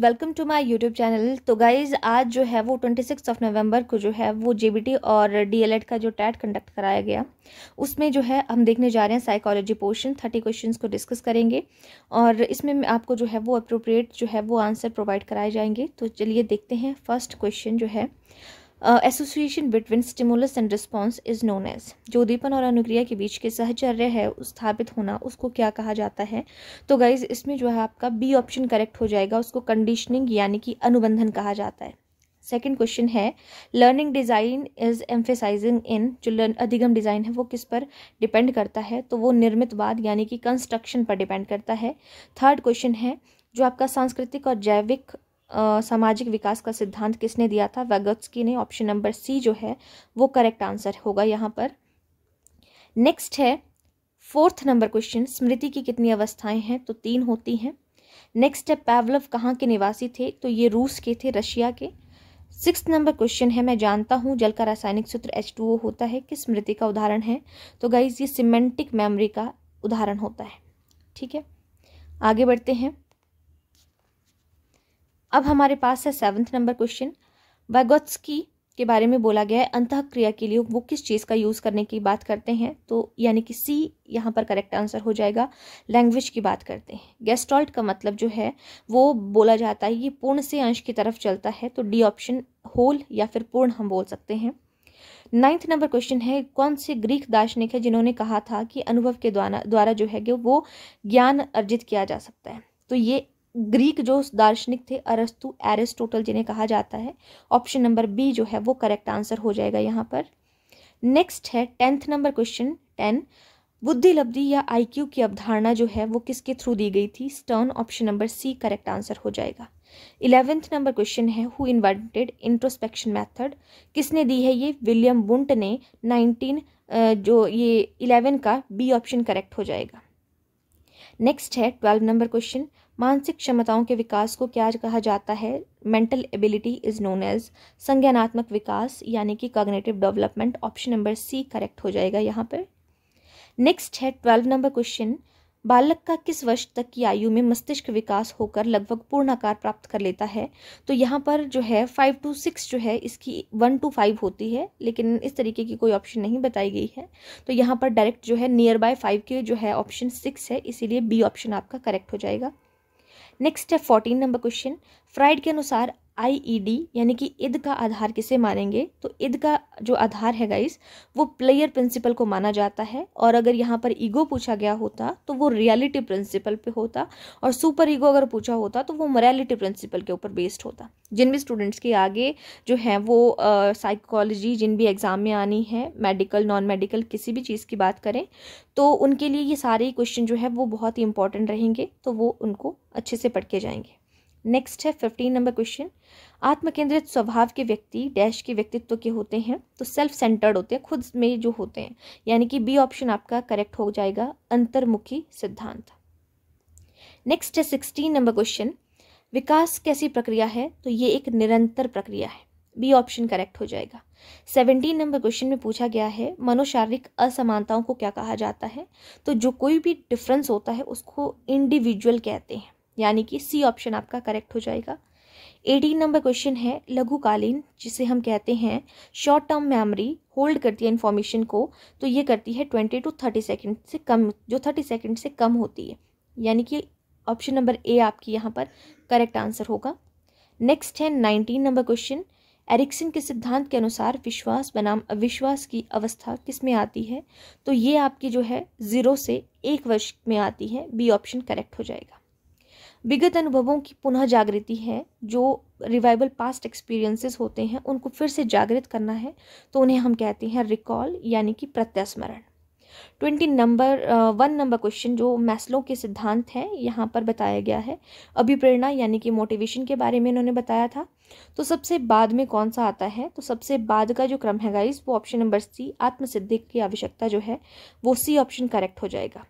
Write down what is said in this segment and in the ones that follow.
guys welcome to my YouTube channel तो guys आज जो है वो 26 ऑफ नवंबर को जो है वो टी और एड का जो टैट कंडक्ट कराया गया उसमें जो है हम देखने जा रहे हैं साइकोलॉजी पोर्शन 30 क्वेश्चंस को डिस्कस करेंगे और इसमें आपको जो है वो अप्रोप्रिएट जो है वो आंसर प्रोवाइड कराए जाएंगे तो चलिए देखते हैं फर्स्ट क्वेश्चन जो है association between stimulus and response is known as जो उद्दीपन और अनुक्रिया के बीच के सहचर्य है स्थापित होना उसको क्या कहा जाता है तो गाइज इसमें जो है आपका बी ऑप्शन करेक्ट हो जाएगा उसको कंडीशनिंग यानी कि अनुबंधन कहा जाता है सेकेंड क्वेश्चन है learning design is emphasising in जो लर्न अधिगम डिज़ाइन है वो किस पर डिपेंड करता है तो वो निर्मित बाद यानी कि कंस्ट्रक्शन पर डिपेंड करता है थर्ड क्वेश्चन है जो आपका सांस्कृतिक और जैविक सामाजिक विकास का सिद्धांत किसने दिया था वेगोत्स्की ने ऑप्शन नंबर सी जो है वो करेक्ट आंसर होगा यहाँ पर नेक्स्ट है फोर्थ नंबर क्वेश्चन स्मृति की कितनी अवस्थाएं हैं तो तीन होती हैं नेक्स्ट है पैवलव कहाँ के निवासी थे तो ये रूस के थे रशिया के सिक्स नंबर क्वेश्चन है मैं जानता हूँ जल का रासायनिक सूत्र एच टू ओ होता है किस स्मृति का उदाहरण है तो गाइज ये सिमेंटिक मेमोरी का उदाहरण होता है ठीक है आगे बढ़ते हैं अब हमारे पास है सेवन्थ नंबर क्वेश्चन वाइगोत्स्की के बारे में बोला गया है अंत क्रिया के लिए वो किस चीज़ का यूज़ करने की बात करते हैं तो यानी कि सी यहाँ पर करेक्ट आंसर हो जाएगा लैंग्वेज की बात करते हैं गेस्टॉल्ट का मतलब जो है वो बोला जाता है ये पूर्ण से अंश की तरफ चलता है तो डी ऑप्शन होल या फिर पूर्ण हम बोल सकते हैं नाइन्थ नंबर क्वेश्चन है कौन से ग्रीक दार्शनिक है जिन्होंने कहा था कि अनुभव के द्वारा द्वारा जो है कि वो ज्ञान अर्जित किया जा सकता है तो ये ग्रीक जो दार्शनिक थे अरस्तु एरिस्टोटल जिन्हें कहा जाता है ऑप्शन नंबर बी जो है वो करेक्ट आंसर हो जाएगा यहाँ पर नेक्स्ट है टेंथ नंबर क्वेश्चन टेन बुद्धि लब्धि या आईक्यू की अवधारणा जो है वो किसके थ्रू दी गई थी Stern option number C correct answer हो जाएगा इलेवेंथ नंबर क्वेश्चन है हु इन्वेंटेड इंट्रोस्पेक्शन मेथड किसने दी है ये विलियम बुंट ने नाइनटीन जो ये इलेवन का बी ऑप्शन करेक्ट हो जाएगा नेक्स्ट है ट्वेल्व नंबर क्वेश्चन मानसिक क्षमताओं के विकास को क्या कहा जाता है mental ability is known as संज्ञानात्मक विकास यानी कि cognitive development option number C correct हो जाएगा यहाँ पर नेक्स्ट है ट्वेल्व नंबर क्वेश्चन बालक का किस वर्ष तक की आयु में मस्तिष्क विकास होकर लगभग पूर्ण आकार प्राप्त कर लेता है तो यहाँ पर जो है फाइव टू सिक्स जो है इसकी वन टू फाइव होती है लेकिन इस तरीके की कोई ऑप्शन नहीं बताई गई है तो यहाँ पर डायरेक्ट जो है नियर बाय फाइव के जो है ऑप्शन सिक्स है इसीलिए बी ऑप्शन आपका करेक्ट हो जाएगा नेक्स्ट है फोर्टीन नंबर क्वेश्चन फ्राइड के अनुसार आई ई डी यानी कि ईद का आधार किसे मानेंगे तो ईद का जो आधार है गाइस वो प्लेयर प्रिंसिपल को माना जाता है और अगर यहाँ पर ईगो पूछा गया होता तो वो रियलिटी प्रिंसिपल पे होता और सुपर ईगो अगर पूछा होता तो वो मोरालिटी प्रिंसिपल के ऊपर बेस्ड होता जिन भी स्टूडेंट्स के आगे जो है वो साइकोलॉजी जिन भी एग्ज़ाम में आनी है मेडिकल नॉन मेडिकल किसी भी चीज़ की बात करें तो उनके लिए ये सारे क्वेश्चन जो है वो बहुत ही इंपॉर्टेंट रहेंगे तो वो उनको अच्छे से पढ़ के जाएंगे नेक्स्ट है फिफ्टीन नंबर क्वेश्चन आत्मकेंद्रित स्वभाव के व्यक्ति डैश के व्यक्तित्व के होते हैं तो सेल्फ सेंटर्ड होते हैं खुद में जो होते हैं यानी कि बी ऑप्शन आपका करेक्ट हो जाएगा अंतर्मुखी सिद्धांत नेक्स्ट है सिक्सटीन नंबर क्वेश्चन विकास कैसी प्रक्रिया है तो ये एक निरंतर प्रक्रिया है बी ऑप्शन करेक्ट हो जाएगा सेवनटीन नंबर क्वेश्चन में पूछा गया है मनोशारीरिक असमानताओं को क्या कहा जाता है तो जो कोई भी डिफरेंस होता है उसको इंडिविजुअल कहते हैं यानी कि सी ऑप्शन आपका करेक्ट हो जाएगा एटीन नंबर क्वेश्चन है लघुकालीन जिसे हम कहते हैं शॉर्ट टर्म मेमोरी होल्ड करती है इन्फॉर्मेशन को तो ये करती है ट्वेंटी टू थर्टी सेकेंड से कम जो थर्टी सेकेंड से कम होती है यानी कि ऑप्शन नंबर ए आपकी यहाँ पर करेक्ट आंसर होगा नेक्स्ट है नाइनटीन नंबर क्वेश्चन एरिक्सन के सिद्धांत के अनुसार विश्वास बनाम अविश्वास की अवस्था किस में आती है तो ये आपकी जो है ज़ीरो से एक वर्ष में आती है बी ऑप्शन करेक्ट हो जाएगा विगत अनुभवों की पुनः जागृति है जो रिवाइवल पास्ट एक्सपीरियंसेस होते हैं उनको फिर से जागृत करना है तो उन्हें हम कहते हैं रिकॉल यानी कि प्रत्यास्मरण twenty number one number question जो मैस्लों के सिद्धांत हैं यहाँ पर बताया गया है अभिप्रेरणा यानी कि मोटिवेशन के बारे में इन्होंने बताया था तो सबसे बाद में कौन सा आता है तो सबसे बाद का जो क्रम है गाइस वो ऑप्शन नंबर सी आत्मसिद्धि की आवश्यकता जो है वो सी ऑप्शन करेक्ट हो जाएगा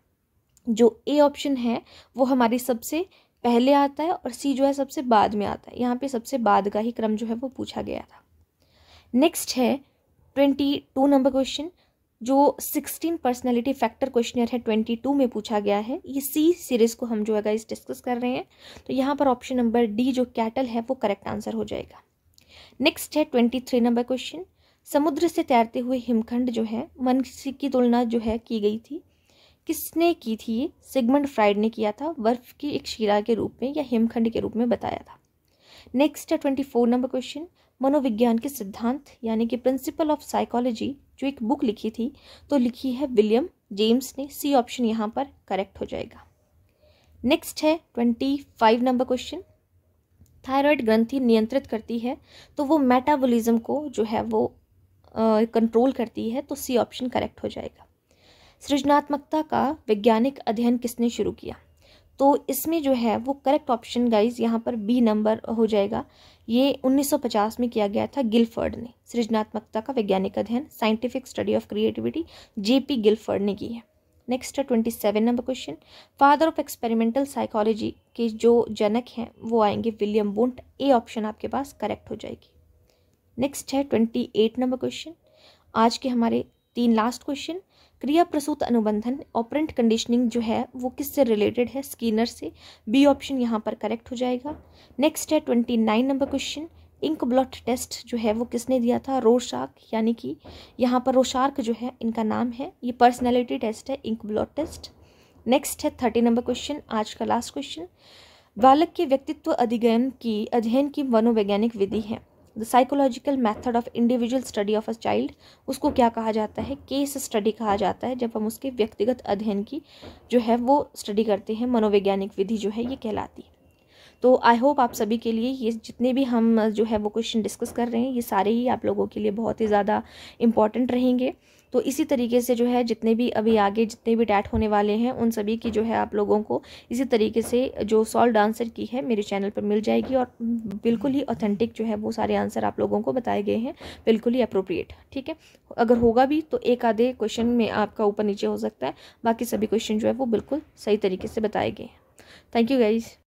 जो ए ऑप्शन है वो हमारी सबसे पहले आता है और सी जो है सबसे बाद में आता है यहाँ पे सबसे बाद का ही क्रम जो है वो पूछा गया था नेक्स्ट है ट्वेंटी टू नंबर क्वेश्चन जो सिक्सटीन पर्सनैलिटी फैक्टर क्वेश्चनर है ट्वेंटी टू में पूछा गया है ये सी सीरीज़ को हम जो है इस डिस्कस कर रहे हैं तो यहाँ पर ऑप्शन नंबर डी जो कैटल है वो करेक्ट आंसर हो जाएगा नेक्स्ट है ट्वेंटी थ्री नंबर क्वेश्चन समुद्र से तैरते हुए हिमखंड जो है मन की तुलना जो है की गई थी किसने की थी ये सिगमंड फ्राइड ने किया था बर्फ की एक शीरा के रूप में या हिमखंड के रूप में बताया था नेक्स्ट है ट्वेंटी फोर नंबर क्वेश्चन मनोविज्ञान के सिद्धांत यानी कि प्रिंसिपल ऑफ साइकोलॉजी जो एक बुक लिखी थी तो लिखी है विलियम जेम्स ने सी ऑप्शन यहाँ पर करेक्ट हो जाएगा नेक्स्ट है twenty five number question thyroid ग्रंथि नियंत्रित करती है तो वो मेटाबॉलिज्म को जो है वो कंट्रोल करती है तो सी ऑप्शन करेक्ट हो जाएगा सृजनात्मकता का वैज्ञानिक अध्ययन किसने शुरू किया तो इसमें जो है वो करेक्ट ऑप्शन गाइज यहाँ पर बी नंबर हो जाएगा ये 1950 में किया गया था गिलफर्ड ने सृजनात्मकता का वैज्ञानिक अध्ययन scientific study of creativity JP Guilford ने की है नेक्स्ट है twenty seven number question father of experimental psychology के जो जनक हैं वो आएंगे विलियम बुंट ए ऑप्शन आपके पास करेक्ट हो जाएगी नेक्स्ट है ट्वेंटी एट नंबर क्वेश्चन आज के हमारे तीन लास्ट क्वेश्चन क्रिया प्रसूत अनुबंधन ऑपरेंट कंडीशनिंग जो है वो किससे रिलेटेड है स्कीनर से बी ऑप्शन यहाँ पर करेक्ट हो जाएगा नेक्स्ट है twenty nine number question ink blot test जो है वो किसने दिया था रोशार्क यानी कि यहाँ पर रोशार्क जो है इनका नाम है ये पर्सनैलिटी टेस्ट है इंक ब्लॉट टेस्ट नेक्स्ट है थर्टी नंबर क्वेश्चन आज का लास्ट क्वेश्चन बालक के व्यक्तित्व अधिगयन की अध्ययन की मनोवैज्ञानिक विधि है the psychological method of individual study of a child उसको क्या कहा जाता है केस स्टडी कहा जाता है जब हम उसके व्यक्तिगत अध्ययन की जो है वो स्टडी करते हैं मनोवैज्ञानिक विधि जो है ये कहलाती है तो आई होप आप सभी के लिए ये जितने भी हम जो है वो क्वेश्चन डिस्कस कर रहे हैं ये सारे ही आप लोगों के लिए बहुत ही ज़्यादा इंपॉर्टेंट रहेंगे तो इसी तरीके से जो है जितने भी अभी आगे जितने भी डैट होने वाले हैं उन सभी की जो है आप लोगों को इसी तरीके से जो सॉल्व आंसर की है मेरे चैनल पर मिल जाएगी और बिल्कुल ही ऑथेंटिक जो है वो सारे आंसर आप लोगों को बताए गए हैं बिल्कुल ही अप्रोप्रिएट ठीक है अगर होगा भी तो एक आधे क्वेश्चन में आपका ऊपर नीचे हो सकता है बाकी सभी क्वेश्चन जो है वो बिल्कुल सही तरीके से बताए गए हैं थैंक यू गाइज़